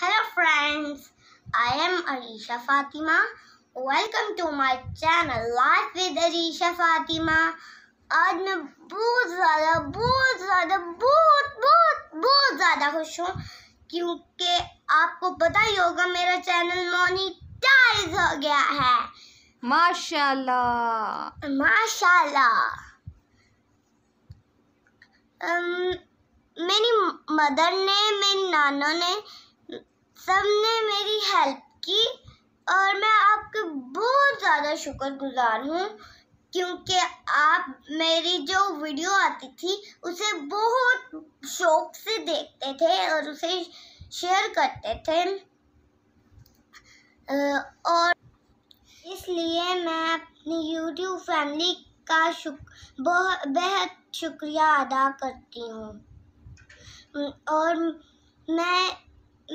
hello friends I am Arisha Fatima welcome to my channel life with Arisha Fatima आज मैं बहुत ज़्यादा बहुत ज़्यादा बहुत बहुत बहुत ज़्यादा खुश हूँ क्योंकि आपको पता ही होगा मेरा चैनल मोनिटाइज हो गया है माशाल्लाह माशाल्लाह मेरी मदर ने मेरी नानों ने सबने मेरी हेल्प की और मैं आपके बहुत ज़्यादा शुक्रगुजार हूँ क्योंकि आप मेरी जो वीडियो आती थी उसे बहुत शौक से देखते थे और उसे शेयर करते थे और इसलिए मैं अपनी यूट्यूब फैमिली का शुक बहुत बेहद शुक्रिया अदा करती हूँ और मैं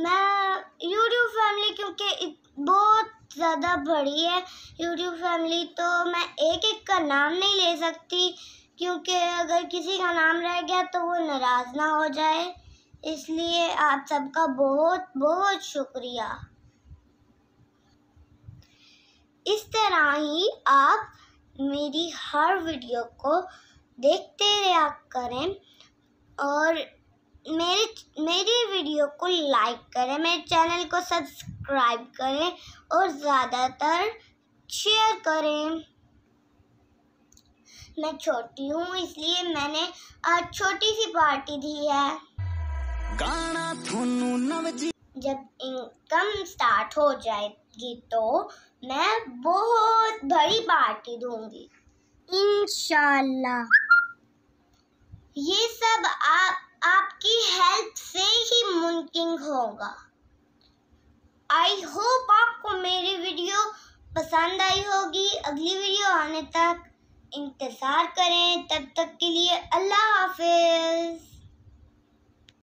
मैं YouTube फैमिली क्योंकि बहुत ज़्यादा बड़ी है यूट्यूब फैमिली तो मैं एक एक का नाम नहीं ले सकती क्योंकि अगर किसी का नाम रह गया तो वो नाराज़ ना हो जाए इसलिए आप सबका बहुत बहुत शुक्रिया इस तरह ही आप मेरी हर वीडियो को देखते रहा करें और मेरी वीडियो को लाइक करें मेरे चैनल को सब्सक्राइब करें और ज़्यादातर शेयर करें मैं छोटी हूँ इसलिए मैंने आज छोटी सी पार्टी दी है गाना जब इनकम स्टार्ट हो जाएगी तो मैं बहुत बड़ी पार्टी दूंगी इनशाला ये सब आप होगा आई होप आपको मेरी वीडियो पसंद आई होगी अगली वीडियो आने तक इंतज़ार करें तब तक के लिए